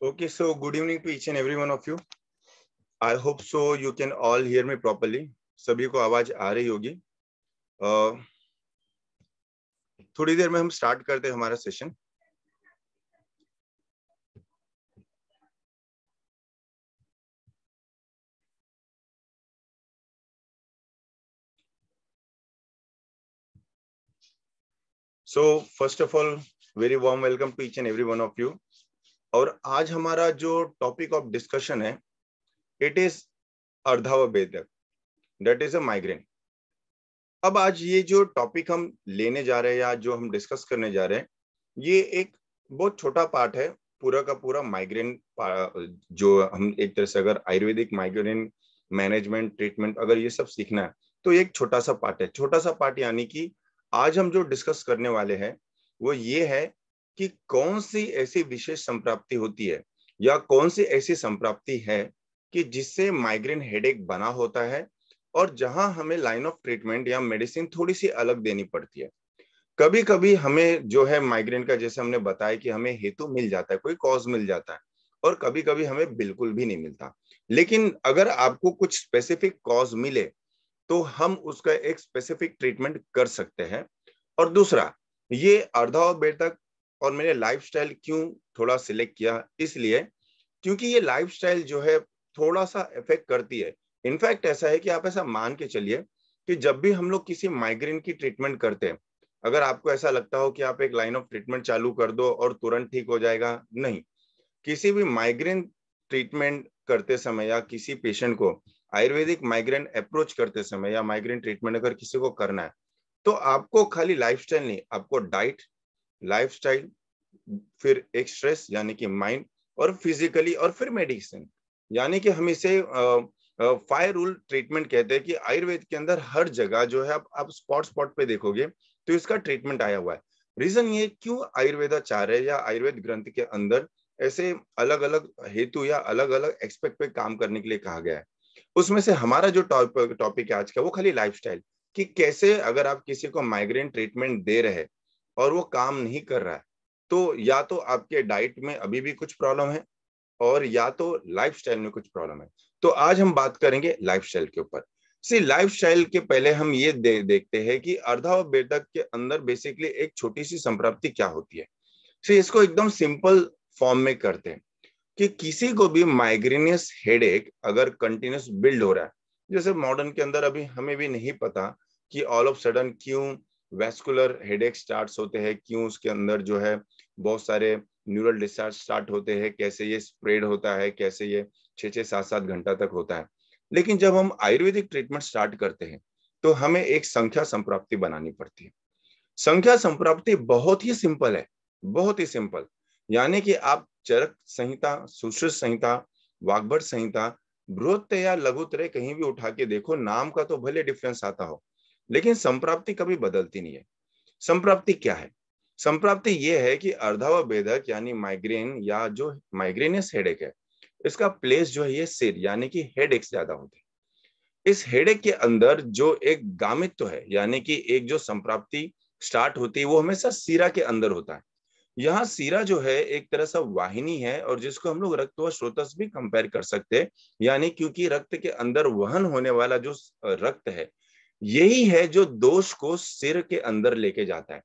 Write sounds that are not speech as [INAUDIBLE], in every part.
Okay, so good evening to each and every one of you. I hope so you can all hear me properly. sabhi ko awaaz aa rahi hogi uh, थोड़ी देर में हम start करते हैं हमारा So first of all, very warm welcome to each and every one of you. और आज हमारा जो टॉपिक ऑफ डिस्कशन है इट इज अर्धावभेदक डेट इज अ माइग्रेन अब आज ये जो टॉपिक हम लेने जा रहे हैं या जो हम डिस्कस करने जा रहे हैं ये एक बहुत छोटा पार्ट है पूरा का पूरा माइग्रेन जो हम एक तरह से अगर आयुर्वेदिक माइग्रेन मैनेजमेंट ट्रीटमेंट अगर ये सब सीखना है तो एक छोटा सा पार्ट है छोटा सा पार्ट यानी कि आज हम जो डिस्कस करने वाले हैं वो ये है कि कौन सी ऐसी विशेष संप्राप्ति होती है या कौन सी ऐसी संप्राप्ति है कि जिससे माइग्रेन हेडेक बना होता है और जहां हमें लाइन ऑफ ट्रीटमेंट या मेडिसिन थोड़ी सी अलग देनी पड़ती है कभी कभी हमें जो है माइग्रेन का जैसे हमने बताया कि हमें हेतु मिल जाता है कोई कॉज मिल जाता है और कभी कभी हमें बिल्कुल भी नहीं मिलता लेकिन अगर आपको कुछ स्पेसिफिक कॉज मिले तो हम उसका एक स्पेसिफिक ट्रीटमेंट कर सकते हैं और दूसरा ये अर्धा और बेर तक और मैंने लाइफस्टाइल क्यों थोड़ा सिलेक्ट किया इसलिए क्योंकि ये लाइफस्टाइल जो है थोड़ा सा इफेक्ट करती है इनफैक्ट ऐसा है कि आप ऐसा मान के चलिए कि जब भी हम लोग किसी माइग्रेन की ट्रीटमेंट करते हैं अगर आपको ऐसा लगता हो कि आप एक लाइन ऑफ ट्रीटमेंट चालू कर दो और तुरंत ठीक हो जाएगा नहीं किसी भी माइग्रेन ट्रीटमेंट करते समय या किसी पेशेंट को आयुर्वेदिक माइग्रेन अप्रोच करते समय या माइग्रेन ट्रीटमेंट अगर किसी को करना है तो आपको खाली लाइफस्टाइल नहीं आपको डाइट लाइफस्टाइल फिर एक स्ट्रेस यानी कि माइंड और फिजिकली और फिर मेडिसिन यानी कि हम इसे फायर रूल ट्रीटमेंट कहते हैं कि आयुर्वेद के अंदर हर जगह जो है आप आप स्पॉट स्पॉट पे देखोगे तो इसका ट्रीटमेंट आया हुआ है रीजन ये क्यों आयुर्वेदाचार्य या आयुर्वेद ग्रंथ के अंदर ऐसे अलग अलग हेतु या अलग अलग एक्सपेक्ट पे काम करने के लिए कहा गया है उसमें से हमारा जो टॉपिक है आज का वो खाली लाइफ कि कैसे अगर आप किसी को माइग्रेन ट्रीटमेंट दे रहे और वो काम नहीं कर रहा है तो या तो आपके डाइट में अभी भी कुछ प्रॉब्लम है और या तो लाइफस्टाइल में कुछ प्रॉब्लम है तो आज हम बात करेंगे लाइफस्टाइल के ऊपर सी लाइफस्टाइल के पहले हम ये दे, देखते हैं कि अर्धा और बेदक के अंदर बेसिकली एक छोटी सी संप्राप्ति क्या होती है सी इसको एकदम सिंपल फॉर्म में करते हैं कि किसी को भी माइग्रेनियस हेडेक अगर कंटिन्यूस बिल्ड हो रहा है जैसे मॉडर्न के अंदर अभी हमें भी नहीं पता कि ऑल ऑफ सडन क्यों वेस्कुलर हेडेक स्टार्ट होते हैं क्यों उसके अंदर जो है बहुत सारे न्यूरल डिस्चार्ज स्टार्ट होते हैं कैसे ये स्प्रेड होता है कैसे ये छह छह सात सात घंटा तक होता है लेकिन जब हम आयुर्वेदिक ट्रीटमेंट स्टार्ट करते हैं तो हमें एक संख्या संप्राप्ति बनानी पड़ती है संख्या संप्राप्ति बहुत ही सिंपल है बहुत ही सिंपल यानी कि आप चरक संहिता सुश्रुत संहिता वाग्भट संहिता बृहत्य या तय कहीं भी उठा के देखो नाम का तो भले डिफरेंस आता हो लेकिन संप्राप्ति कभी बदलती नहीं है संप्राप्ति क्या है संप्राप्ति ये है कि अर्धावा बेधक यानी माइग्रेन या जो माइग्रेनियस हेडेक है इसका प्लेस जो है ये सिर यानी कि एक ज्यादा होते है इस हेडेक के अंदर जो एक गामित्व है यानी कि एक जो संप्राप्ति स्टार्ट होती है वो हमेशा सीरा के अंदर होता है यहाँ सीरा जो है एक तरह से वाहिनी है और जिसको हम लोग रक्त व स्रोतस भी कंपेयर कर सकते हैं यानी क्योंकि रक्त के अंदर वहन होने वाला जो रक्त है यही है जो दोष को सिर के अंदर लेके जाता है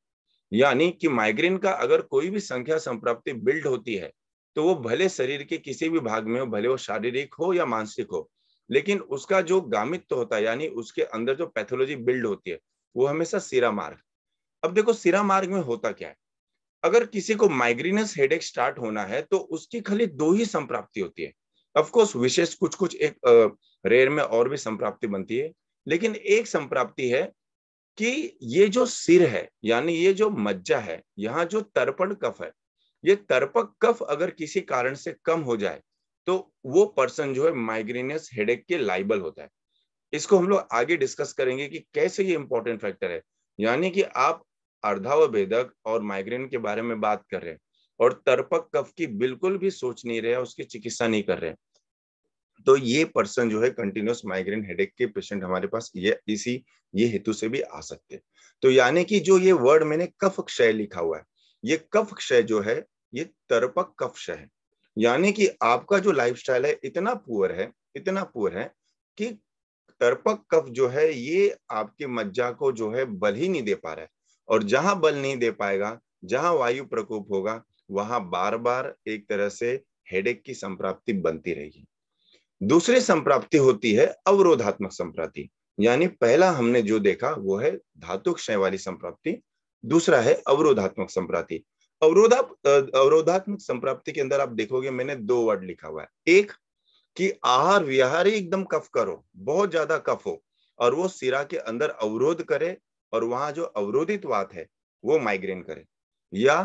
यानी कि माइग्रेन का अगर कोई भी संख्या संप्राप्ति बिल्ड होती है तो वो भले शरीर के किसी भी भाग में हो भले वो शारीरिक हो या मानसिक हो लेकिन उसका जो गामित्व तो होता है यानी उसके अंदर जो पैथोलॉजी बिल्ड होती है वो हमेशा सिरा मार्ग अब देखो सिरा मार्ग में होता क्या है अगर किसी को माइग्रेनस हेडेक स्टार्ट होना है तो उसकी खाली दो ही संप्राप्ति होती है अफकोर्स विशेष कुछ कुछ एक रेयर में और भी संप्राप्ति बनती है लेकिन एक संप्राप्ति है कि ये जो सिर है यानी ये जो मज्जा है यहाँ जो तर्पण कफ है ये तर्पक कफ अगर किसी कारण से कम हो जाए तो वो पर्सन जो है माइग्रेनियस हेडेक के लाइबल होता है इसको हम लोग आगे डिस्कस करेंगे कि कैसे ये इंपॉर्टेंट फैक्टर है यानी कि आप अर्धाव भेदक और माइग्रेन के बारे में बात कर रहे हैं और तर्पक कफ की बिल्कुल भी सोच नहीं रहे उसकी चिकित्सा नहीं कर रहे तो ये पर्सन जो है कंटिन्यूस माइग्रेन हेडेक के पेशेंट हमारे पास ये इसी ये हेतु से भी आ सकते हैं तो यानी कि जो ये वर्ड मैंने कफ क्षय लिखा हुआ है ये कफ क्षय जो है ये तरपक कफ क्षय है यानी कि आपका जो लाइफस्टाइल है इतना पुअर है इतना पुअर है कि तर्पक कफ जो है ये आपके मज्जा को जो है बल ही नहीं दे पा रहा है और जहां बल नहीं दे पाएगा जहां वायु प्रकोप होगा वहां बार बार एक तरह से हेडेक की संप्राप्ति बनती रहेगी दूसरी संप्राप्ति होती है अवरोधात्मक संप्राप्ति यानी पहला हमने जो देखा वो है धातु क्षय वाली संप्राप्ति दूसरा है अवरोधात्मक संप्राप्ति अवरोधा अवरोधात्मक संप्राप्ति के अंदर आप देखोगे मैंने दो वर्ड लिखा हुआ है एक कि आहार विहार ही एकदम कफ करो बहुत ज्यादा कफ हो और वो सिरा के अंदर अवरोध करे और वहां जो अवरोधित वात है वो माइग्रेन करे या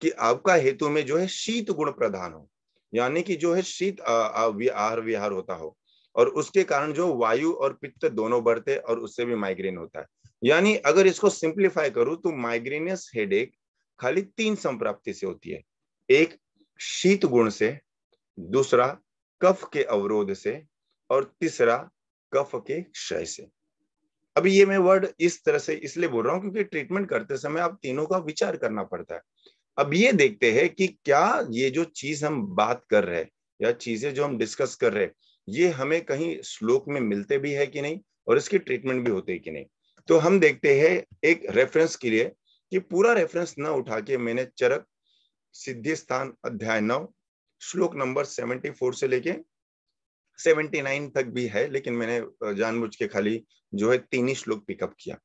कि आपका हेतु में जो है शीत गुण प्रधान हो यानी कि जो है शीत आहार विहार होता हो और उसके कारण जो वायु और पित्त दोनों बढ़ते और उससे भी माइग्रेन होता है यानी अगर इसको सिंप्लीफाई करूं तो माइग्रेनियस हेडेक खाली तीन संप्राप्ति से होती है एक शीत गुण से दूसरा कफ के अवरोध से और तीसरा कफ के क्षय से अभी ये मैं वर्ड इस तरह से इसलिए बोल रहा हूँ क्योंकि ट्रीटमेंट करते समय आप तीनों का विचार करना पड़ता है अब ये देखते हैं कि क्या ये जो चीज हम बात कर रहे हैं या चीजें जो हम डिस्कस कर रहे हैं ये हमें कहीं श्लोक में मिलते भी है कि नहीं और इसकी ट्रीटमेंट भी होते कि नहीं तो हम देखते हैं एक रेफरेंस के लिए कि पूरा रेफरेंस ना उठा के मैंने चरक सिद्धि स्थान अध्याय नौ श्लोक नंबर सेवेंटी फोर से लेके सेवेंटी नाइन तक भी है लेकिन मैंने जानबूझ के खाली जो है तीन ही श्लोक पिकअप किया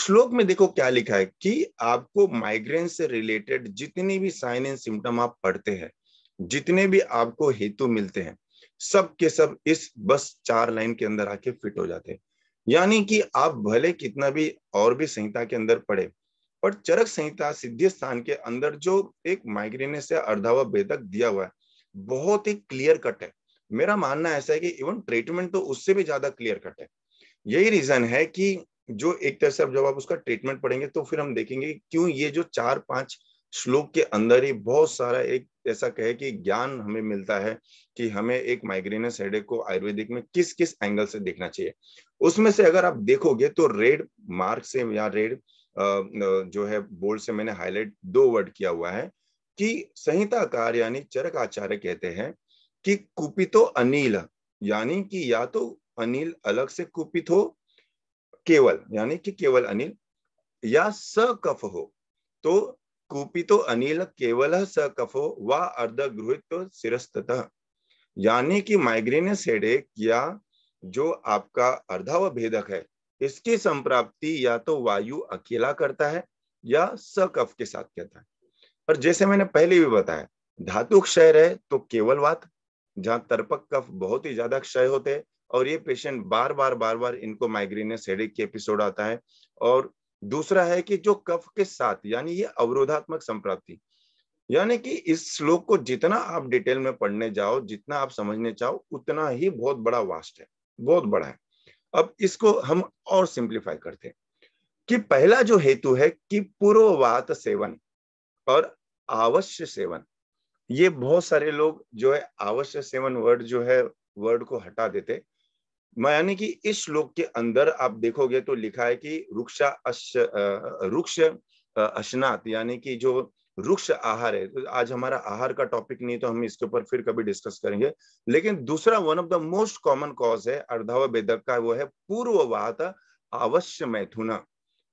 श्लोक में देखो क्या लिखा है कि आपको माइग्रेन से रिलेटेड जितनी भी साइन एंड सिम्टम आप पढ़ते हैं जितने भी आपको हेतु मिलते हैं सब के सब इस बस चार लाइन के अंदर आके फिट हो जाते हैं यानी कि आप भले कितना भी और भी संहिता के अंदर पढ़े पर चरक संहिता सिद्धि स्थान के अंदर जो एक माइग्रेन से अर्धावा भेदक दिया हुआ है बहुत ही क्लियर कट है मेरा मानना ऐसा है कि इवन ट्रीटमेंट तो उससे भी ज्यादा क्लियर कट है यही रीजन है कि जो एक तरह से अब जब आप उसका ट्रीटमेंट पढ़ेंगे तो फिर हम देखेंगे क्यों ये जो चार पांच श्लोक के अंदर ही बहुत सारा एक ऐसा कहे कि ज्ञान हमें मिलता है कि हमें एक माइग्रेनस हेडेक को आयुर्वेदिक में किस किस एंगल से देखना चाहिए उसमें से अगर आप देखोगे तो रेड मार्क से या रेड जो है बोल्ड से मैंने हाईलाइट दो वर्ड किया हुआ है कि संहिताकार यानी चरक आचार्य कहते हैं कि कुपितो अनिल यानी कि या तो अनिल अलग से कुपित हो केवल यानी कि केवल अनिल या कफ हो तो तो अनिल केवल सकफो व गृहित तो सिरस्तः यानी कि माइग्रेनस हेडेक या जो आपका अर्धाव भेदक है इसकी संप्राप्ति या तो वायु अकेला करता है या सकफ के साथ कहता है और जैसे मैंने पहले भी बताया धातु क्षय रहे तो केवल वात जहां तर्पक कफ बहुत ही ज्यादा क्षय होते हैं और ये पेशेंट बार बार बार बार इनको माइग्रेनियस हेडेक के एपिसोड आता है और दूसरा है कि जो कफ के साथ यानी ये अवरोधात्मक संप्राप्ति यानी कि इस श्लोक को जितना आप डिटेल में पढ़ने जाओ जितना आप समझने चाहो उतना ही बहुत बड़ा वास्ट है बहुत बड़ा है अब इसको हम और सिंप्लीफाई करते हैं कि पहला जो हेतु है कि पूर्ववात सेवन और आवश्य सेवन ये बहुत सारे लोग जो है आवश्य सेवन वर्ड जो है वर्ड को हटा देते यानी कि इस श्लोक के अंदर आप देखोगे तो लिखा है कि रुक्षा अश रुक्ष अशनात यानी कि जो वृक्ष आहार है तो आज हमारा आहार का टॉपिक नहीं तो हम इसके ऊपर फिर कभी डिस्कस करेंगे लेकिन दूसरा one of the most common cause है अर्धाव वेदक का वो है पूर्ववात अवश्य मैथुना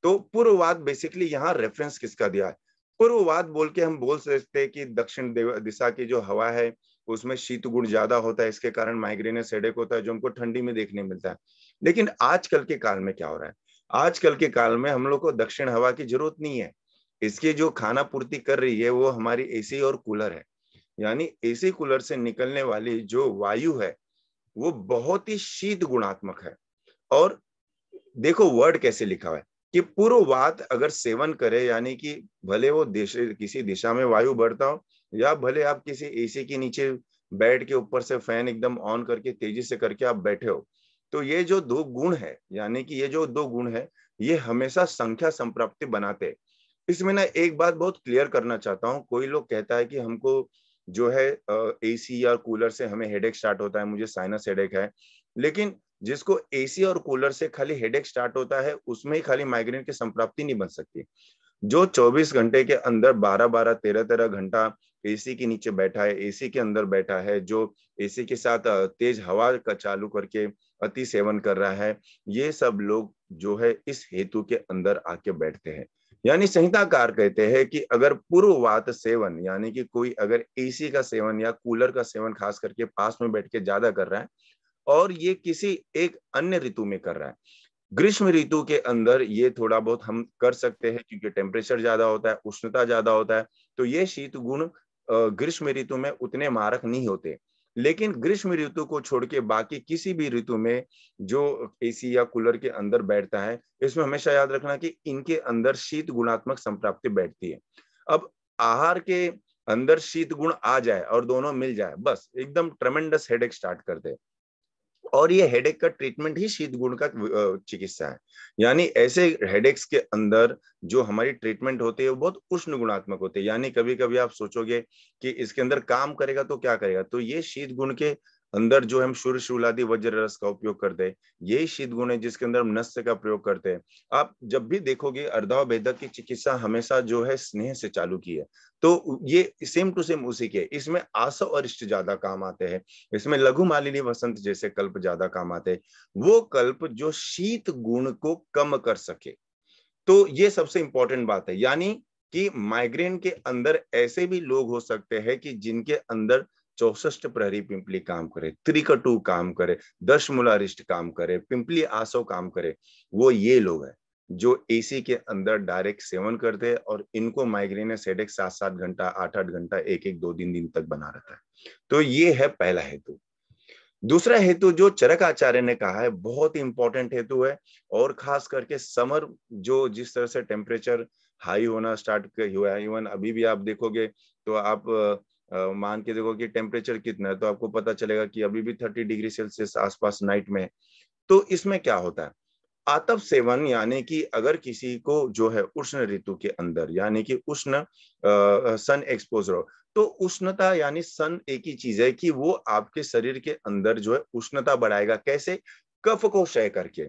तो पूर्ववाद बेसिकली यहाँ रेफरेंस किसका दिया है पूर्ववाद बोल के हम बोल सकते हैं कि दक्षिण दिशा की जो हवा है उसमें शीत गुण ज्यादा होता है इसके कारण माइग्रेनस हेडेक होता है जो हमको ठंडी में देखने मिलता है लेकिन आजकल के काल में क्या हो रहा है आजकल के काल में हम लोग को दक्षिण हवा की जरूरत नहीं है इसकी जो खाना पूर्ति कर रही है वो हमारी एसी और कूलर है यानी एसी कूलर से निकलने वाली जो वायु है वो बहुत ही शीत गुणात्मक है और देखो वर्ड कैसे लिखा हुआ है कि पूर्ववात अगर सेवन करे यानी कि भले वो देश किसी दिशा में वायु बढ़ता हो या भले आप किसी एसी के नीचे बेड के ऊपर से फैन एकदम ऑन करके तेजी से करके आप बैठे हो तो ये जो दो गुण है यानी कि ये जो दो गुण है ये हमेशा संख्या संप्राप्ति बनाते इसमें ना एक बात बहुत क्लियर करना चाहता हूँ कोई लोग कहता है कि हमको जो है एसी या कूलर से हमें हेडेक स्टार्ट होता है मुझे साइनस हेडेक है लेकिन जिसको एसी और कूलर से खाली हेडेक स्टार्ट होता है उसमें ही खाली माइग्रेन की संप्राप्ति नहीं बन सकती जो 24 घंटे के अंदर 12 12 13 13 घंटा एसी के नीचे बैठा है एसी के अंदर बैठा है जो एसी के साथ तेज हवा का चालू करके अति सेवन कर रहा है ये सब लोग जो है इस हेतु के अंदर आके बैठते हैं यानी संहिताकार कहते हैं कि अगर पूर्ववात सेवन यानी कि कोई अगर एसी का सेवन या कूलर का सेवन खास करके पास में बैठ के ज्यादा कर रहा है और ये किसी एक अन्य ऋतु में कर रहा है ग्रीष्म ऋतु के अंदर ये थोड़ा बहुत हम कर सकते हैं क्योंकि टेम्परेचर ज्यादा होता है उष्णता ज्यादा होता है तो ये शीत गुण ग्रीष्म ऋतु में उतने मारक नहीं होते लेकिन ग्रीष्म ऋतु को छोड़ के बाकी किसी भी ऋतु में जो एसी या कूलर के अंदर बैठता है इसमें हमेशा याद रखना कि इनके अंदर शीत गुणात्मक संप्राप्ति बैठती है अब आहार के अंदर शीत गुण आ जाए और दोनों मिल जाए बस एकदम ट्रमेंडस हेडेक स्टार्ट करते हैं और ये हेडेक का ट्रीटमेंट ही शीत गुण का चिकित्सा है यानी ऐसे हेडेक्स के अंदर जो हमारी ट्रीटमेंट होती है वो बहुत उष्ण गुणात्मक होते हैं यानी कभी कभी आप सोचोगे कि इसके अंदर काम करेगा तो क्या करेगा तो ये शीत गुण के अंदर जो हम सूर्य शूलादि वज्र रस का उपयोग करते हैं यही शीत गुण है जिसके अंदर हम नस्य का प्रयोग करते हैं आप जब भी देखोगे अर्धा भेदक की चिकित्सा हमेशा जो है स्नेह से चालू की है तो ये सेम टू सेम उसी के इसमें आसव और इष्ट ज्यादा काम आते हैं इसमें लघु मालिनी वसंत जैसे कल्प ज्यादा काम आते हैं वो कल्प जो शीत गुण को कम कर सके तो ये सबसे इंपॉर्टेंट बात है यानी कि माइग्रेन के अंदर ऐसे भी लोग हो सकते हैं कि जिनके अंदर चौसठ प्रहरी पिंपली काम करे त्रिकटु काम करे दश मुलारिष्ट काम करे पिंपली आसो काम करे वो ये लोग है जो एसी के अंदर डायरेक्ट सेवन करते हैं और इनको माइग्रेन सेडेक सात सात घंटा आठ आठ घंटा एक एक दो दिन दिन तक बना रहता है तो ये है पहला हेतु दूसरा हेतु जो चरक आचार्य ने कहा है बहुत इंपॉर्टेंट हेतु है और खास करके समर जो जिस तरह से टेम्परेचर हाई होना स्टार्ट हुआ है इवन अभी भी आप देखोगे तो आप मान के देखो कि टेम्परेचर कितना है तो आपको पता चलेगा कि अभी भी थर्टी डिग्री सेल्सियस आसपास नाइट में तो इसमें क्या होता है आतप सेवन यानी कि अगर किसी को जो है उष्ण ऋतु के अंदर यानी कि उष्ण सन एक्सपोजर हो तो उष्णता यानी सन एक ही चीज है कि वो आपके शरीर के अंदर जो है उष्णता बढ़ाएगा कैसे कफ को क्षय करके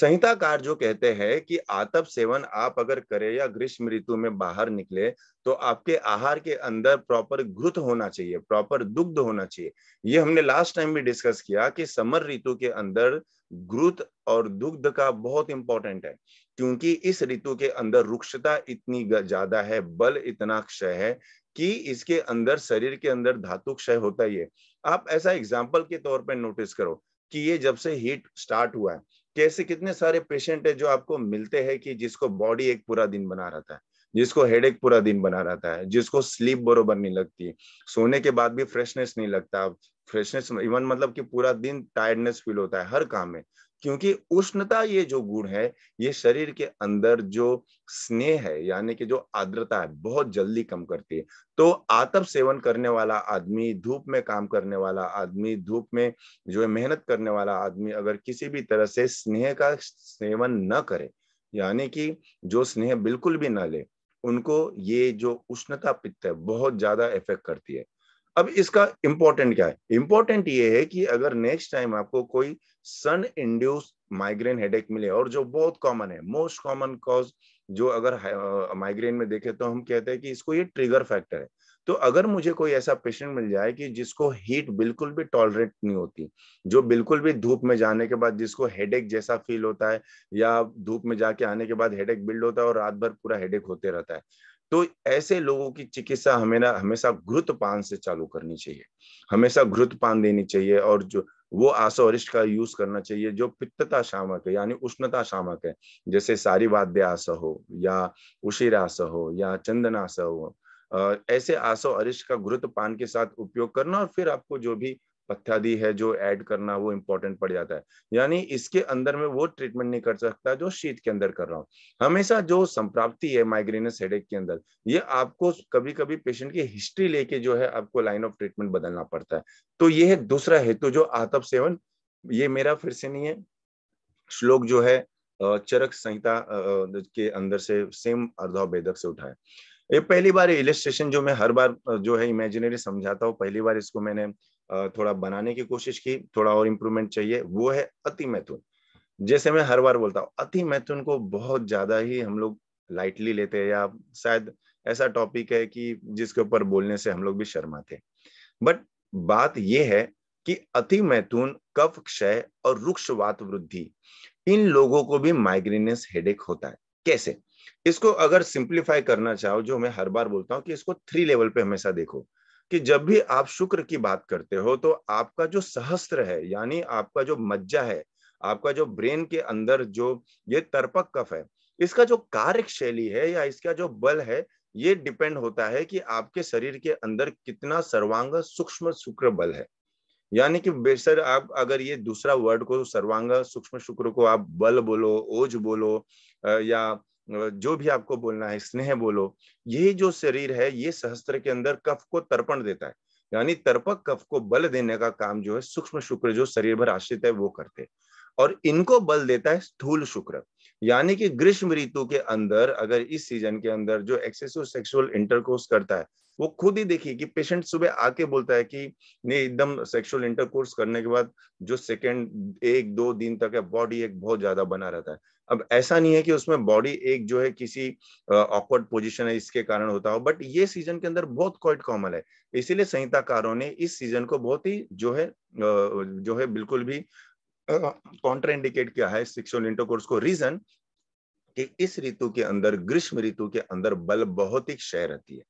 संहिताकार जो कहते हैं कि आतप सेवन आप अगर करें या ग्रीष्म ऋतु में बाहर निकले तो आपके आहार के अंदर प्रॉपर घृत होना चाहिए प्रॉपर दुग्ध होना चाहिए ये हमने लास्ट टाइम भी डिस्कस किया कि समर ऋतु के अंदर घृत और दुग्ध का बहुत इंपॉर्टेंट है क्योंकि इस ऋतु के अंदर रुक्षता इतनी ज्यादा है बल इतना क्षय है कि इसके अंदर शरीर के अंदर धातु क्षय होता ही है आप ऐसा एग्जाम्पल के तौर पर नोटिस करो कि ये जब से हीट स्टार्ट हुआ है कैसे कितने सारे पेशेंट है जो आपको मिलते हैं कि जिसको बॉडी एक पूरा दिन बना रहता है जिसको एक पूरा दिन बना रहता है जिसको स्लीप बरोबर नहीं लगती है सोने के बाद भी फ्रेशनेस नहीं लगता फ्रेशनेस इवन मतलब कि पूरा दिन टायर्डनेस फील होता है हर काम में क्योंकि उष्णता ये जो गुण है ये शरीर के अंदर जो स्नेह है यानी कि जो आर्द्रता है बहुत जल्दी कम करती है तो आतप सेवन करने वाला आदमी धूप में काम करने वाला आदमी धूप में जो है मेहनत करने वाला आदमी अगर किसी भी तरह से स्नेह का सेवन न करे यानी कि जो स्नेह बिल्कुल भी ना ले उनको ये जो उष्णता पित्त है बहुत ज्यादा इफेक्ट करती है अब इसका इंपॉर्टेंट क्या है इंपॉर्टेंट ये है कि अगर नेक्स्ट टाइम आपको कोई सन इंड्यूस माइग्रेन हेडेक मिले और जो बहुत कॉमन है मोस्ट कॉमन कॉज जो अगर माइग्रेन में देखे तो हम कहते हैं कि इसको ये ट्रिगर फैक्टर है तो अगर मुझे कोई ऐसा पेशेंट मिल जाए कि जिसको हीट बिल्कुल भी टॉलरेट नहीं होती जो बिल्कुल भी धूप में जाने के बाद जिसको हेडेक जैसा फील होता है या धूप में जाके आने के बाद हेडेक बिल्ड होता है और रात भर पूरा हेडेक होते रहता है तो ऐसे लोगों की चिकित्सा हमें ना हमेशा घृतपान से चालू करनी चाहिए हमेशा घृतपान देनी चाहिए और जो वो अरिष्ट का यूज करना चाहिए जो पित्तता शामक है यानी उष्णता शामक है जैसे सारी आस हो या आस हो या आस हो ऐसे आसो अरिष्ट का घृत पान के साथ उपयोग करना और फिर आपको जो भी पथ्यादि है जो ऐड करना वो इम्पोर्टेंट पड़ जाता है यानी इसके अंदर में वो ट्रीटमेंट नहीं कर सकता जो शीत के अंदर कर रहा हूँ हमेशा जो संप्राप्ति है माइग्रेनस हेडेक के अंदर ये आपको कभी कभी पेशेंट की हिस्ट्री लेके जो है आपको लाइन ऑफ ट्रीटमेंट बदलना पड़ता है तो ये है दूसरा हेतु तो जो आतप सेवन ये मेरा फिर से नहीं है श्लोक जो है चरक संहिता के अंदर से सेम वेदक से उठाया ये पहली बार इलेस्ट्रेशन जो मैं हर बार जो है इमेजिनरी समझाता हूँ पहली बार इसको मैंने थोड़ा बनाने की कोशिश की थोड़ा और इम्प्रूवमेंट चाहिए वो है अति मैथुन जैसे मैं हर बार बोलता हूँ अति मैथुन को बहुत ज्यादा ही हम लोग लाइटली लेते हैं या शायद ऐसा टॉपिक है कि जिसके ऊपर बोलने से हम लोग भी शर्माते बट बात यह है कि अति मैथुन कफ क्षय और रुक्षवात वृद्धि इन लोगों को भी माइग्रेनियस हेडेक होता है कैसे इसको अगर सिंप्लीफाई करना चाहो जो मैं हर बार बोलता हूँ कि इसको थ्री लेवल पे हमेशा देखो कि जब भी आप शुक्र की बात करते हो तो आपका जो सहस्त्र है यानी आपका जो मज्जा है आपका जो ब्रेन के अंदर जो ये तर्पक कफ है इसका जो कार्य शैली है या इसका जो बल है ये डिपेंड होता है कि आपके शरीर के अंदर कितना सर्वांग सूक्ष्म शुक्र बल है यानी कि बेसर आप अगर ये दूसरा वर्ड को सर्वांग सूक्ष्म शुक्र को आप बल बोलो ओज बोलो या मतलब जो भी आपको बोलना है स्नेह बोलो यही जो शरीर है ये सहस्त्र के अंदर कफ को तर्पण देता है यानी तर्पक कफ को बल देने का काम जो है सूक्ष्म शुक्र जो शरीर भर आश्रित है वो करते हैं और इनको बल देता है स्थूल शुक्र यानी कि ग्रीष्म ऋतु के अंदर अगर इस सीजन के अंदर जो एक्सेसिव सेक्सुअल इंटरकोर्स करता है वो खुद ही देखिए कि पेशेंट सुबह आके बोलता है कि नहीं एकदम सेक्सुअल इंटरकोर्स करने के बाद जो सेकेंड एक दो दिन तक है बॉडी एक बहुत ज्यादा बना रहता है अब ऐसा नहीं है कि उसमें बॉडी एक जो है किसी ऑकवर्ड पोजीशन है इसके कारण होता हो बट ये सीजन के अंदर बहुत क्वाइट कॉमन है इसीलिए संहिताकारों ने इस सीजन को बहुत ही जो है जो है बिल्कुल भी कॉन्ट्रा इंडिकेट किया है सिक्सोलिंटो कोर्स को रीजन कि इस ऋतु के अंदर ग्रीष्म ऋतु के अंदर बल बहुत ही क्षय रहती है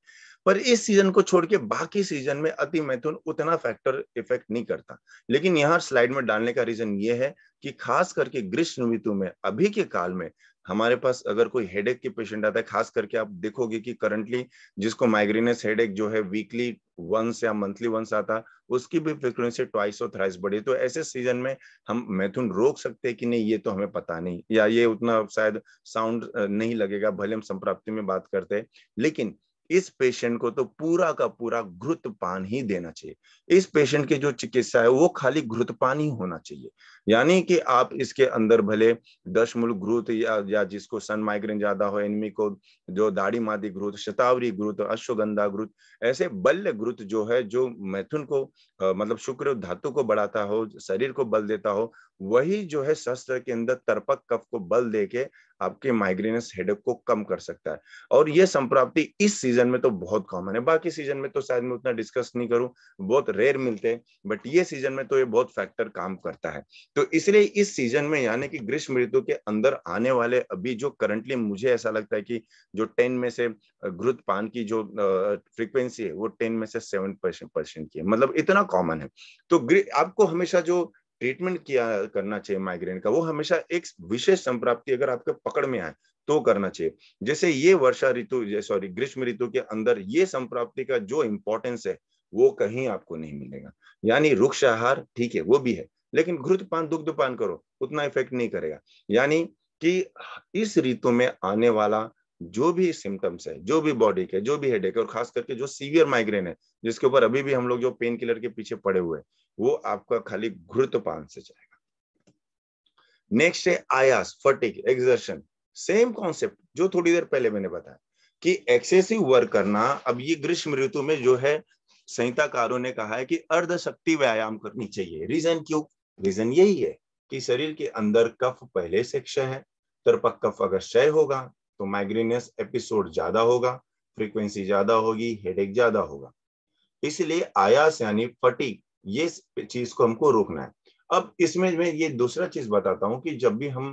पर इस सीजन को छोड़ के बाकी सीजन में अति मैथुन उतना फैक्टर इफेक्ट नहीं करता लेकिन यहाँ स्लाइड में डालने का रीजन ये है कि खास करके ग्रीष्म ऋतु में अभी के काल में हमारे पास अगर कोई हेडेक के पेशेंट आता है खास करके आप देखोगे कि करंटली जिसको माइग्रेनस हेडेक जो है वीकली वंस या मंथली वंस आता उसकी भी फ्रिक्वेंसी ट्वाइस और थ्राइस बढ़ी तो ऐसे सीजन में हम मैथुन रोक सकते हैं कि नहीं ये तो हमें पता नहीं या ये उतना शायद साउंड नहीं लगेगा भले हम संप्राप्ति में बात करते हैं लेकिन इस पेशेंट को तो पूरा का पूरा घृत पान ही देना चाहिए इस पेशेंट की जो चिकित्सा है वो खाली घृतपान ही होना चाहिए यानी कि आप इसके अंदर भले दस मूल घृत या, या जिसको सन माइग्रेन ज्यादा हो एनमी को जो दाढ़ी मादी घृत शतावरी घृत अश्वगंधा घृत ऐसे बल्य घृत जो है जो मैथुन को आ, मतलब शुक्र धातु को बढ़ाता हो शरीर को बल देता हो वही जो है शस्त्र के अंदर तरपक कफ को बल देके आपके माइग्रेनस हेडेक को कम कर सकता है और यह संप्राप्ति इस सीजन में तो बहुत कॉमन है बाकी सीजन में तो शायद मैं उतना डिस्कस नहीं करूं बहुत रेयर मिलते हैं बट ये सीजन में तो ये बहुत फैक्टर काम करता है तो इसलिए इस सीजन में यानी कि ग्रीष्म ऋतु के अंदर आने वाले अभी जो करंटली मुझे ऐसा लगता है कि जो टेन में से घृत पान की जो फ्रिक्वेंसी है वो टेन में से सेवन परसेंट की है मतलब इतना कॉमन है तो आपको हमेशा जो ट्रीटमेंट किया करना चाहिए माइग्रेन का वो हमेशा एक विशेष संप्राप्ति अगर आपके पकड़ में आए तो करना चाहिए जैसे ये वर्षा ऋतु सॉरी ग्रीष्म ऋतु के अंदर ये संप्राप्ति का जो इंपॉर्टेंस है वो कहीं आपको नहीं मिलेगा यानी रुक्ष आहार ठीक है वो भी है लेकिन घृतपान दुग्धपान करो उतना इफेक्ट नहीं करेगा यानी कि इस ऋतु में आने वाला जो भी सिम्टम्स है जो भी बॉडी के जो भी हेडेक है और खास करके जो सीवियर माइग्रेन है जिसके ऊपर अभी भी हम लोग जो पेन किलर के पीछे पड़े हुए वो आपका खाली घुर्तपान से जाएगा नेक्स्ट है आयास फटिक एक्सर्शन सेम कॉन्सेप्ट जो थोड़ी देर पहले मैंने बताया कि एक्सेसिव वर्क करना अब ये ग्रीष्म ऋतु में जो है संहिताकारों ने कहा है कि अर्धशक्ति व्यायाम करनी चाहिए रीजन क्यों रीजन यही है कि शरीर के अंदर कफ पहले से क्षय है तर्पक कफ अगर क्षय होगा तो माइग्रेनियस एपिसोड ज्यादा होगा फ्रीक्वेंसी ज्यादा होगी हेडेक ज्यादा होगा इसलिए आयास यानी फटीक ये चीज को हमको रोकना है अब इसमें मैं ये दूसरा चीज बताता हूँ कि जब भी हम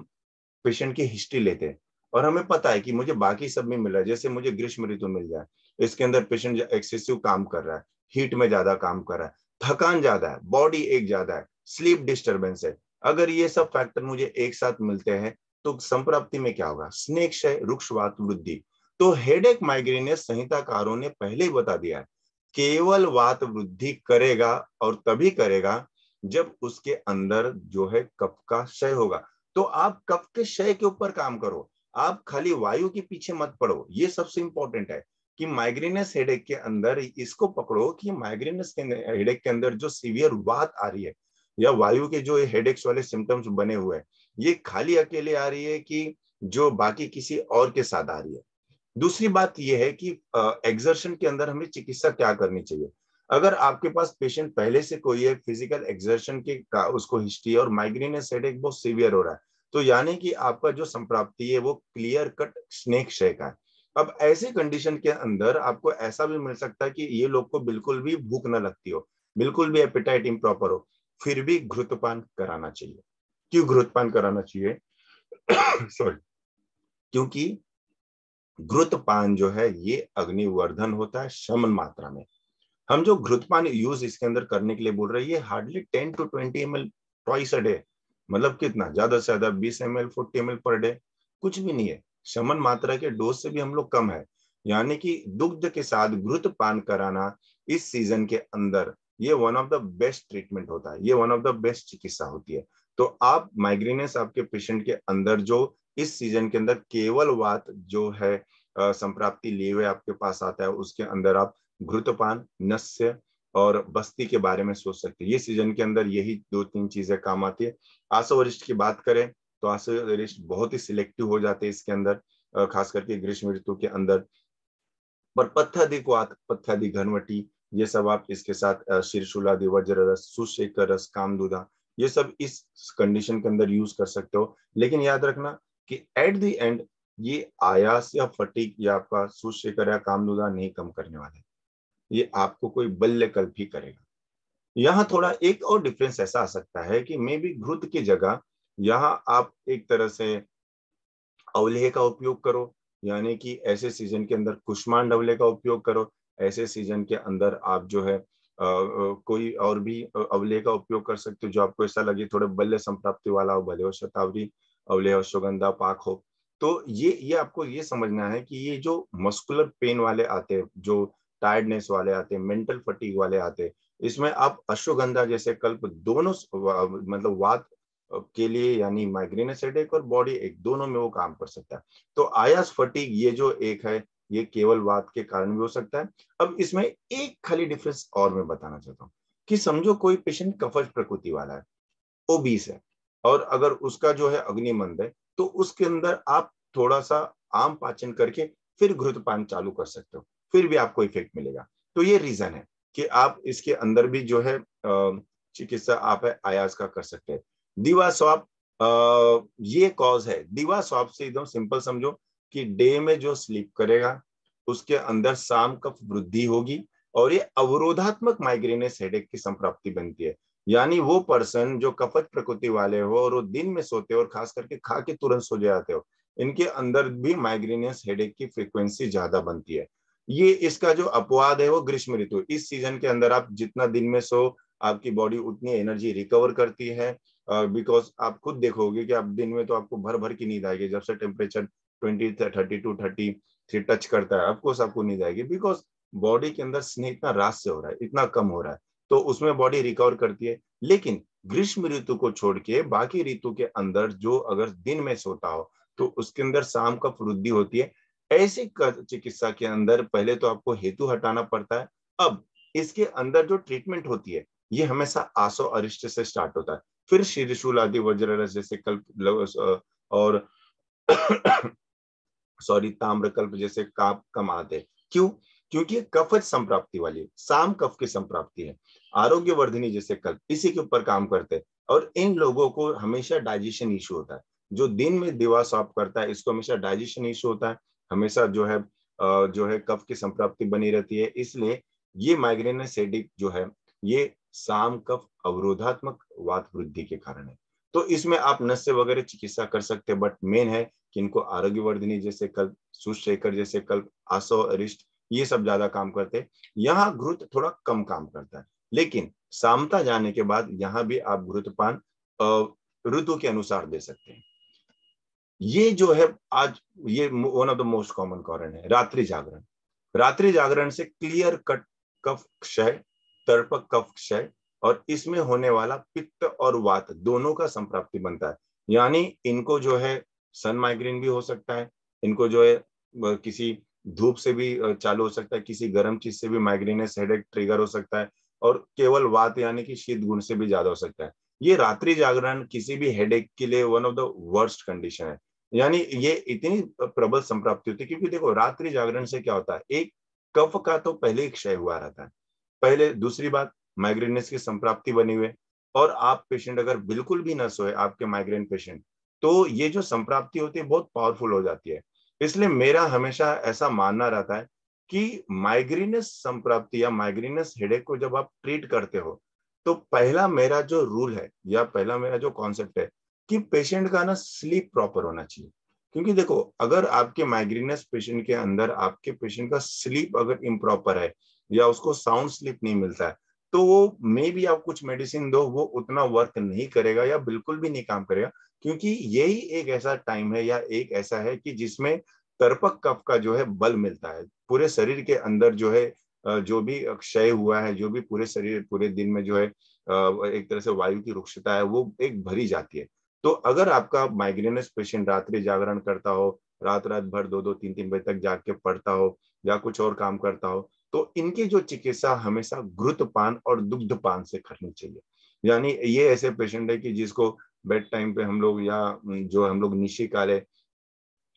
पेशेंट की हिस्ट्री लेते हैं और हमें पता है कि मुझे बाकी सब में मिल रहा है जैसे मुझे ग्रीष्म ऋतु मिल जाए इसके अंदर पेशेंट एक्सेसिव काम कर रहा है हीट में ज्यादा काम कर रहा है थकान ज्यादा है बॉडी एक ज्यादा है स्लीप डिस्टर्बेंस है अगर ये सब फैक्टर मुझे एक साथ मिलते हैं तो संप्राप्ति में क्या होगा स्नेह क्षय वृक्षवात वृद्धि तो हेडेक माइग्रेनेस संहिताकारों ने पहले ही बता दिया है केवल वात वृद्धि करेगा और तभी करेगा जब उसके अंदर जो है कफ का क्षय होगा तो आप कफ के क्षय के ऊपर काम करो आप खाली वायु के पीछे मत पड़ो ये सबसे इंपॉर्टेंट है कि माइग्रेनस हेडेक के अंदर इसको पकड़ो कि माइग्रेनस हेडेक के अंदर जो सीवियर वात आ रही है या वायु के जो हेडेक्स वाले सिम्टम्स बने हुए हैं ये खाली अकेले आ रही है कि जो बाकी किसी और के साथ आ रही है दूसरी बात यह है कि एग्जर्शन के अंदर हमें चिकित्सा क्या करनी चाहिए अगर आपके पास पेशेंट पहले से कोई है फिजिकल एग्जर्शन के का उसको हिस्ट्री और सेट एक बहुत सीवियर हो रहा है तो यानी कि आपका जो संप्राप्ति है वो क्लियर कट स्नेक शय का है अब ऐसे कंडीशन के अंदर आपको ऐसा भी मिल सकता है कि ये लोग को बिल्कुल भी भूख ना लगती हो बिल्कुल भी एपिटाइट इम्प्रॉपर हो फिर भी घृतपान कराना चाहिए क्यों ग्रोथपान कराना चाहिए सॉरी [COUGHS] क्योंकि ग्रुतपान जो है ये अग्निवर्धन होता है शमन मात्रा में हम जो घृतपान यूज इसके अंदर करने के लिए बोल रहे हैं ये hardly ten to twenty M L twice a day मतलब कितना ज्यादा से ज्यादा बीस M L forty M L per day कुछ भी नहीं है शमन मात्रा के डोज से भी हम लोग कम है यानी कि दुग्ध के साथ घृत पान कराना इस सीजन के अंदर ये one of the best treatment होता है ये वन ऑफ द बेस्ट चिकित्सा होती है तो आप माइग्रेनेस आपके पेशेंट के अंदर जो इस सीजन के अंदर केवल वात जो है संप्राप्ति लिए हुए आपके पास आता है उसके अंदर आप घृतपान नस्य और बस्ती के बारे में सोच सकते हैं ये सीजन के अंदर यही दो तीन चीजें काम आती है वरिष्ठ की बात करें तो वरिष्ठ बहुत ही सिलेक्टिव हो जाते हैं इसके अंदर खास करके ग्रीष्म ऋतु के अंदर पर पत्थाधिक वात पत्थाधिक घनवटी ये सब आप इसके साथ शीर्षुलादि वज्र रस सुशेखर रस काम दुधा ये सब इस कंडीशन के अंदर यूज कर सकते हो लेकिन याद रखना कि एट द एंड ये आयास या फटीक या आपका सुशेखर या कामनुदा नहीं कम करने वाला है ये आपको कोई बल्य कल्प ही करेगा यहाँ थोड़ा एक और डिफरेंस ऐसा आ सकता है कि मे बी घृत की जगह यहाँ आप एक तरह से अवलेह का उपयोग करो यानी कि ऐसे सीजन के अंदर कुष्मांड अवले का उपयोग करो ऐसे सीजन के अंदर आप जो है कोई और भी अवले का उपयोग कर सकते हो जो आपको ऐसा लगे थोड़े बल्य संप्राप्ति वाला हो भले हो शतावरी अवले और सुगंधा पाक हो तो ये ये आपको ये समझना है कि ये जो मस्कुलर पेन वाले आते हैं जो टायर्डनेस वाले आते हैं मेंटल फटीक वाले आते हैं इसमें आप अश्वगंधा जैसे कल्प दोनों मतलब वात के लिए यानी माइग्रेनस हेडेक और बॉडी एक दोनों में वो काम कर सकता है तो आयास फटीक ये जो एक है ये केवल वाद के कारण भी हो सकता है अब इसमें एक खाली डिफरेंस और मैं बताना चाहता हूँ कि समझो कोई पेशेंट कफज प्रकृति वाला है ओबीस है और अगर उसका जो है अग्निमंद है तो उसके अंदर आप थोड़ा सा आम पाचन करके फिर घृतपान चालू कर सकते हो फिर भी आपको इफेक्ट मिलेगा तो ये रीजन है कि आप इसके अंदर भी जो है चिकित्सा आप है आयास का कर सकते हैं दीवा स्वाप ये कॉज है दीवा स्वाप से एकदम सिंपल समझो कि डे में जो स्लीप करेगा उसके अंदर शाम कफ वृद्धि होगी और ये अवरोधात्मक माइग्रेनेस हेडेक की संप्राप्ति बनती है यानी वो पर्सन जो कपट प्रकृति वाले हो और वो दिन में सोते हो और खास करके खा के तुरंत सो जाते हो इनके अंदर भी माइग्रेनियस हेडेक की फ्रीक्वेंसी ज्यादा बनती है ये इसका जो अपवाद है वो ग्रीष्म ऋतु इस सीजन के अंदर आप जितना दिन में सो आपकी बॉडी उतनी एनर्जी रिकवर करती है बिकॉज uh, आप खुद देखोगे कि आप दिन में तो आपको भर भर की नींद आएगी जब से temperature twenty thirty two thirty three touch करता है अफकोर्स आपको नींद आएगी बिकॉज बॉडी के अंदर स्नेह इतना रास से हो रहा है इतना कम हो रहा है तो उसमें बॉडी रिकवर करती है लेकिन ग्रीष्म ऋतु को छोड़ के बाकी ऋतु के अंदर जो अगर दिन में सोता हो तो उसके अंदर शाम का वृद्धि होती है ऐसे चिकित्सा के अंदर पहले तो आपको हेतु हटाना पड़ता है अब इसके अंदर जो ट्रीटमेंट होती है ये हमेशा आसो अरिष्ट से स्टार्ट होता है फिर श्री शूल आदि वज्र जैसे कल्प और सॉरी ताम्रकल्प जैसे काप कमाद है क्यों क्योंकि कफज संप्राप्ति वाली है साम कफ की संप्राप्ति है आरोग्य वर्धनी जैसे कल्प इसी के ऊपर काम करते हैं और इन लोगों को हमेशा डाइजेशन इश्यू होता है जो दिन में दिवा साफ करता है इसको हमेशा डाइजेशन इश्यू होता है हमेशा जो है जो है कफ की संप्राप्ति बनी रहती है इसलिए ये माइग्रेन सेडिक जो है ये साम कफ अवरोधात्मक वात वृद्धि के कारण है तो इसमें आप नस्य वगैरह चिकित्सा कर सकते हैं बट मेन है जिनको आरोग्यवर्धिनी जैसे कल्प सुशेखर जैसे कल्प आसो अरिष्ट ये सब ज्यादा काम करते यहाँ घृत थोड़ा कम काम करता है लेकिन सामता जाने के बाद यहाँ भी आप घृतपान ऋतु के अनुसार दे सकते हैं ये जो है आज ये one of the most common कारण है रात्रि जागरण रात्रि जागरण से क्लियर कट कफ क्षय तर्पक कफ क्षय और इसमें होने वाला पित्त और वात दोनों का संप्राप्ति बनता है यानी इनको जो है सन माइग्रेन भी हो सकता है इनको जो है किसी धूप से भी चालू हो सकता है किसी गर्म चीज से भी माइग्रेनस हेडेक ट्रिगर हो सकता है और केवल वात यानी कि शीत गुण से भी ज्यादा हो सकता है ये रात्रि जागरण किसी भी हेडेक के लिए one of the worst condition है यानी ये इतनी प्रबल संप्राप्ति होती है क्योंकि देखो रात्रि जागरण से क्या होता है एक कफ का तो पहले क्षय हुआ रहता है पहले दूसरी बात माइग्रेनस की संप्राप्ति बनी हुई और आप पेशेंट अगर बिल्कुल भी न सोए आपके माइग्रेन पेशेंट तो ये जो संप्राप्ति होती है बहुत पावरफुल हो जाती है इसलिए मेरा हमेशा ऐसा मानना रहता है कि माइग्रेनस संप्राप्ति या माइग्रेनस हेडेक को जब आप ट्रीट करते हो तो पहला मेरा जो रूल है या पहला मेरा जो कॉन्सेप्ट है कि पेशेंट का ना स्लीप प्रॉपर होना चाहिए क्योंकि देखो अगर आपके माइग्रेनस पेशेंट के अंदर आपके पेशेंट का स्लीप अगर इम्प्रॉपर है या उसको साउंड स्लीप नहीं मिलता है तो वो मे भी आप कुछ मेडिसिन दो वो उतना वर्क नहीं करेगा या बिल्कुल भी नहीं काम करेगा क्योंकि यही एक ऐसा टाइम है या एक ऐसा है कि जिसमें तरपक कफ का जो है बल मिलता है पूरे शरीर के अंदर जो है जो भी क्षय हुआ है जो भी पूरे शरीर पूरे दिन में जो है एक तरह से वायु की रुक्षता है वो एक भरी जाती है तो अगर आपका माइग्रेनस पेशेंट रात्रि जागरण करता हो रात रात भर दो दो तीन तीन बजे तक जाग के पढ़ता हो या कुछ और काम करता हो तो इनकी जो चिकित्सा हमेशा गुरुतपान और दुग्धपान से करनी चाहिए यानी ये ऐसे पेशेंट है कि जिसको बेड टाइम पे हम लोग या जो हम लोग निशी कार्य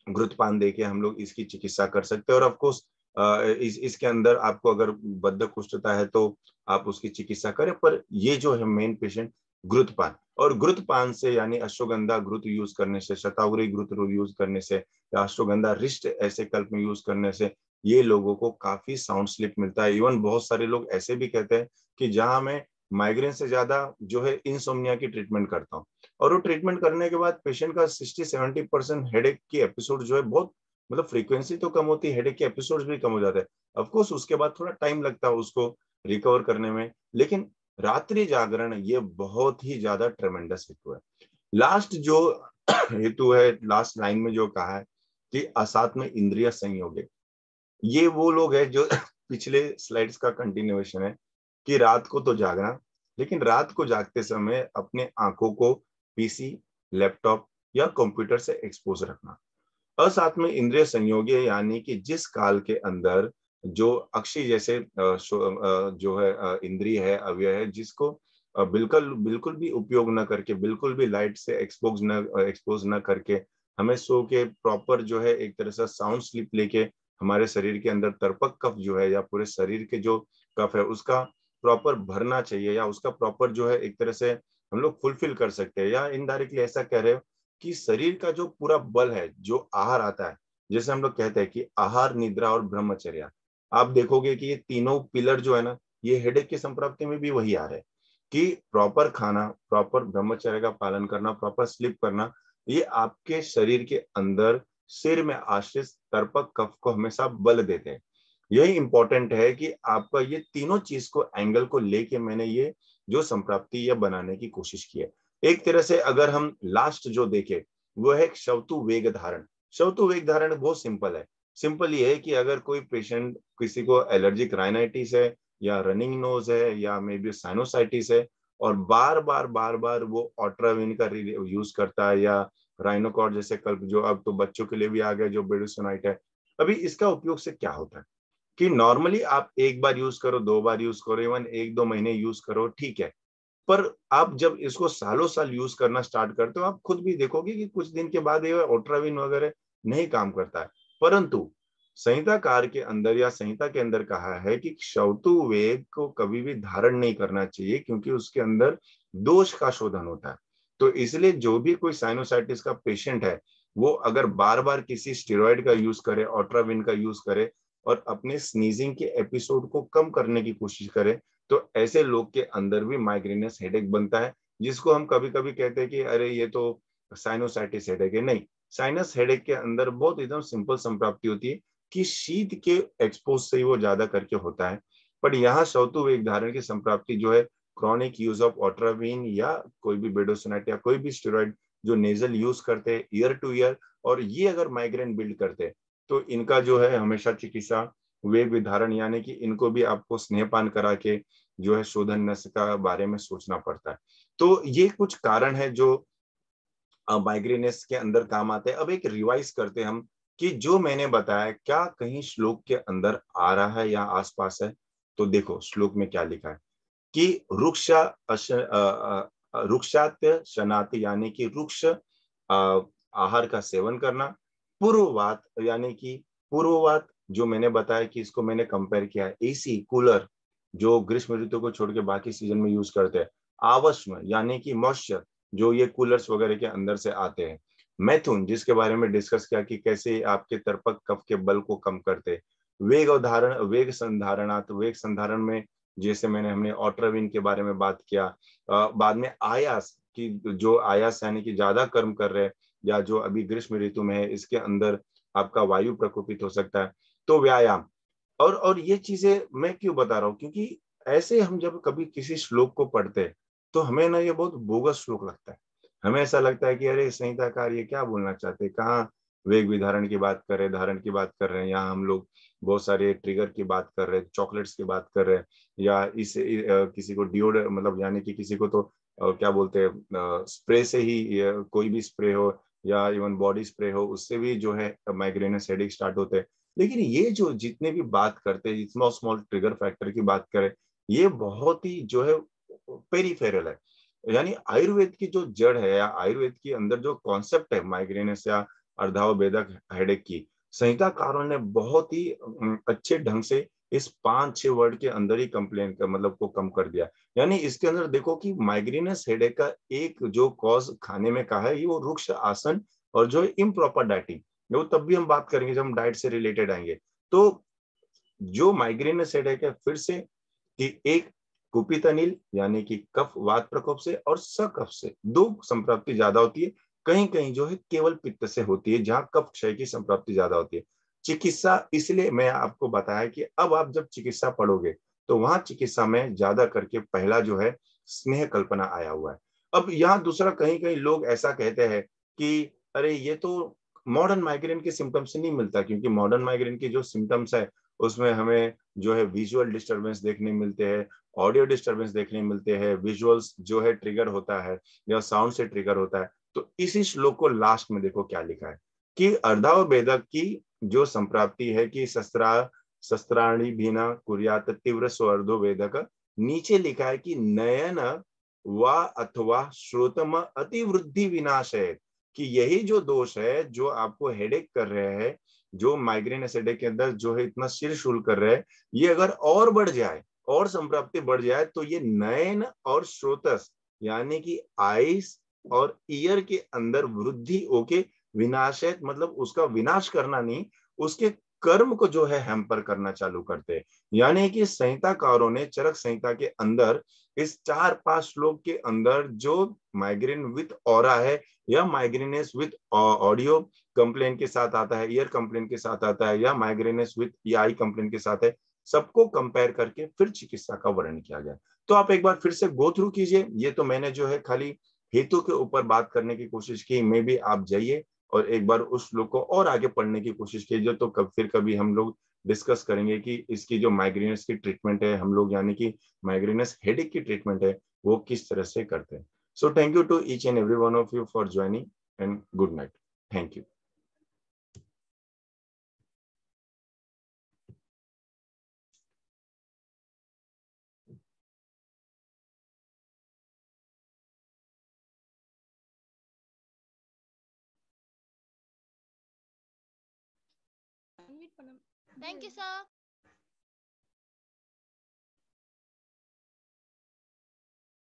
गुरुतपान दे के हम लोग इसकी चिकित्सा कर सकते हैं और ऑफकोर्स इस इसके अंदर आपको अगर बद्ध कुष्ठता है तो आप उसकी चिकित्सा करें पर ये जो है मेन पेशेंट ग्रुतपान और ग्रुतपान से यानी अश्वगंधा ग्रुत यूज करने से शतावरी ग्रुत यूज करने से या अश्वगंधा रिष्ट ऐसे कल्प में यूज करने से ये लोगों को काफी साउंड स्लिप मिलता है इवन बहुत सारे लोग ऐसे भी कहते हैं कि जहां मैं माइग्रेन से ज्यादा जो है इनसोमिया की ट्रीटमेंट करता हूँ और वो ट्रीटमेंट करने के बाद पेशेंट का सिक्सटी सेवेंटी परसेंट हेड की एपिसोड जो है बहुत मतलब फ्रीक्वेंसी तो कम होती है के एपिसोड भी कम हो जाते हैं ऑफकोर्स उसके बाद थोड़ा टाइम लगता है उसको रिकवर करने में लेकिन रात्रि जागरण ये बहुत ही ज्यादा ट्रेमेंडस हेतु है लास्ट जो [COUGHS] हेतु है लास्ट लाइन में जो कहा है कि असात में इंद्रिय संयोग है ये वो लोग है जो [LAUGHS] पिछले स्लाइड्स का कंटिन्यूएशन है कि रात को तो जागना लेकिन रात को जागते समय अपने आंखों को पीसी लैपटॉप या कंप्यूटर से एक्सपोज रखना असाथ में इंद्रिय संयोगी यानी कि जिस काल के अंदर जो अक्षी जैसे जो है इंद्रिय है अव्यय है जिसको बिल्कुल बिल्कुल भी उपयोग न करके बिल्कुल भी लाइट से एक्सपोज न एक्सपोज न करके हमें सो के प्रॉपर जो है एक तरह से साउंड स्लिप लेके हमारे शरीर के अंदर तर्पक कफ जो है या पूरे शरीर के जो कफ है उसका प्रॉपर भरना चाहिए या उसका प्रॉपर जो है एक तरह से हम लोग फुलफिल कर सकते हैं या इनडायरेक्टली ऐसा कह रहे हो कि शरीर का जो पूरा बल है जो आहार आता है जैसे हम लोग कहते हैं कि आहार निद्रा और ब्रह्मचर्या आप देखोगे कि ये तीनों पिलर जो है ना ये हेडेक की संप्राप्ति में भी वही आ रहे हैं कि प्रॉपर खाना प्रॉपर ब्रह्मचर्य का पालन करना प्रॉपर स्लिप करना ये आपके शरीर के अंदर सिर में आश्रित तर्पक कफ को हमेशा बल देते हैं यही इंपॉर्टेंट है कि आपका ये तीनों चीज को एंगल को लेके मैंने ये जो संप्राप्ति या बनाने की कोशिश की है एक तरह से अगर हम लास्ट जो देखे वह है शवतु वेग धारण शवतु वेग धारण बहुत सिंपल है सिंपल ये है कि अगर कोई पेशेंट किसी को एलर्जिक राइनाइटिस है या रनिंग नोज है या मे बी साइनोसाइटिस है और बार बार बार बार वो ऑट्राविन का यूज करता है या राइनोकॉर्ड जैसे कल्प जो अब तो बच्चों के लिए भी आ गया जो बेडोसोनाइट है अभी इसका उपयोग से क्या होता है कि नॉर्मली आप एक बार यूज करो दो बार यूज करो इवन एक दो महीने यूज करो ठीक है पर आप जब इसको सालों साल यूज करना स्टार्ट करते हो आप खुद भी देखोगे कि कुछ दिन के बाद ये ओट्राविन वगैरह नहीं काम करता है परंतु संहिताकार के अंदर या संहिता के अंदर कहा है कि शवतु वेग को कभी भी धारण नहीं करना चाहिए क्योंकि उसके अंदर दोष का शोधन होता है तो इसलिए जो भी कोई साइनोसाइटिस का पेशेंट है वो अगर बार बार किसी स्टेरॉयड का यूज करे ऑट्राविन का यूज करे और अपने स्नीजिंग के एपिसोड को कम करने की कोशिश करे तो ऐसे लोग के अंदर भी माइग्रेनस हेडेक बनता है जिसको हम कभी कभी कहते हैं कि अरे ये तो साइनोसाइटिस हेडेक है नहीं साइनस हेडेक के अंदर बहुत एकदम सिंपल संप्राप्ति होती है कि शीत के एक्सपोज से ही वो ज्यादा करके होता है बट यहाँ सौतु वेग धारण की संप्राप्ति जो है क्रॉनिक यूज ऑफ ऑट्रावीन या कोई भी बेडोसोनाइट या कोई भी स्टेरॉइड जो नेजल यूज करते हैं ईयर टू ईयर और ये अगर माइग्रेन बिल्ड करते तो इनका जो है हमेशा चिकित्सा वे विधारण यानी कि इनको भी आपको स्नेहपान करा के जो है शोधन नस का बारे में सोचना पड़ता है तो ये कुछ कारण है जो माइग्रेनेस के अंदर काम आते हैं अब एक रिवाइज करते हैं हम कि जो मैंने बताया क्या कहीं श्लोक के अंदर आ रहा है या आसपास है तो देखो श्लोक में क्या लिखा है कि रुक्ष रुक्षात्य शनात यानी कि रुक्ष आहार का सेवन करना पूर्ववात यानी कि पूर्ववात जो मैंने बताया कि इसको मैंने कंपेयर किया है एसी कूलर जो ग्रीष्म ऋतु को छोड़ के बाकी सीजन में यूज करते हैं आवश्म यानी कि मॉइस्चर जो ये कूलर्स वगैरह के अंदर से आते हैं मैथुन जिसके बारे में डिस्कस किया कि कैसे आपके तरपक कफ के बल को कम करते वेग अवधारण वेग तो वेग संधारण में जैसे मैंने हमने ऑट्रविन के बारे में बात किया आ, बाद में आयास की जो आयास यानी कि ज्यादा कर्म कर रहे या जो अभी ग्रीष्म ऋतु में है इसके अंदर आपका वायु प्रकोपित हो सकता है तो व्यायाम और और ये चीजें मैं क्यों बता रहा हूँ क्योंकि ऐसे हम जब कभी किसी श्लोक को पढ़ते हैं तो हमें ना ये बहुत बोगस श्लोक लगता है हमें ऐसा लगता है कि अरे संहिताकार ये क्या बोलना चाहते कहाँ वेग विधारण की बात कर रहे हैं धारण की बात कर रहे हैं यहाँ हम लोग बहुत सारे ट्रिगर की बात कर रहे हैं चॉकलेट्स की बात कर रहे हैं या इस किसी को डिओड मतलब यानी कि किसी को तो क्या बोलते हैं स्प्रे से ही कोई भी स्प्रे हो या इवन बॉडी स्प्रे हो उससे भी जो है माइग्रेनस हेडिक स्टार्ट होते हैं लेकिन ये जो जितने भी बात करते हैं जितना स्मॉल ट्रिगर फैक्टर की बात करें ये बहुत ही जो है पेरीफेरल है यानी आयुर्वेद की जो जड़ है या आयुर्वेद के अंदर जो कॉन्सेप्ट है माइग्रेनस या अर्धावभेदक हेडेक की संहिताकारों ने बहुत ही अच्छे ढंग से इस पांच छह वर्ड के अंदर ही कंप्लेन का मतलब को कम कर दिया यानी इसके अंदर देखो कि माइग्रेनस हेडेक का एक जो कॉज खाने में कहा है ये वो रुक्ष आसन और जो इम्प्रॉपर डाइटिंग वो तब भी हम बात करेंगे जब हम डाइट से रिलेटेड आएंगे तो जो माइग्रेनस हेडेक है फिर से कि एक कुपित अनिल यानी कि कफ वात प्रकोप से और सकफ से दो संप्राप्ति ज्यादा होती है कहीं कहीं जो है केवल पित्त से होती है जहां कफ क्षय की संप्राप्ति ज्यादा होती है चिकित्सा इसलिए मैं आपको बताया कि अब आप जब चिकित्सा पढ़ोगे तो वहां चिकित्सा में ज्यादा करके पहला जो है स्नेह कल्पना आया हुआ है अब यहाँ दूसरा कहीं कहीं लोग ऐसा कहते हैं कि अरे ये तो मॉडर्न माइग्रेन के सिम्टम्स से नहीं मिलता क्योंकि मॉडर्न माइग्रेन के जो सिम्टम्स है उसमें हमें जो है विजुअल डिस्टरबेंस देखने मिलते हैं ऑडियो डिस्टरबेंस देखने मिलते हैं विजुअल्स जो है ट्रिगर होता है या साउंड से ट्रिगर होता है तो इसी श्लोक को लास्ट में देखो क्या लिखा है कि और वेदक की जो संप्राप्ति है कि शस्त्रा शस्त्राणी भीना कुरिया तीव्र स्वर्धो वेदक नीचे लिखा है कि नयन व अथवा श्रोतम अति वृद्धि विनाश है कि यही जो दोष है जो आपको हेडेक कर रहे हैं जो माइग्रेन एसिडेक के अंदर जो है इतना सिर शुल कर रहे हैं ये अगर और बढ़ जाए और संप्राप्ति बढ़ जाए तो ये नयन और श्रोतस यानी कि आइस और ईयर के अंदर वृद्धि ओके है मतलब उसका विनाश करना नहीं उसके कर्म को जो है हैम्पर करना चालू करते हैं यानी कि संहिताकारों ने चरक संहिता के अंदर इस चार पांच श्लोक के अंदर जो माइग्रेन विथ और है या माइग्रेनेस विथ ऑडियो कंप्लेन के साथ आता है ईयर कंप्लेन के साथ आता है या माइग्रेनेस विथ या आई कंप्लेन के साथ है सबको कंपेयर करके फिर चिकित्सा का वर्णन किया गया तो आप एक बार फिर से गो थ्रू कीजिए ये तो मैंने जो है खाली हेतु के ऊपर बात करने की कोशिश की मे भी आप जाइए और एक बार उस श्लोक को और आगे पढ़ने की कोशिश कीजिए तो कब फिर कभी हम लोग डिस्कस करेंगे कि इसकी जो माइग्रेनस की ट्रीटमेंट है हम लोग यानी कि माइग्रेनस हेडेक की ट्रीटमेंट है वो किस तरह से करते हैं so thank you to each and every one of you for joining and good night thank you Thank you, mm. sir.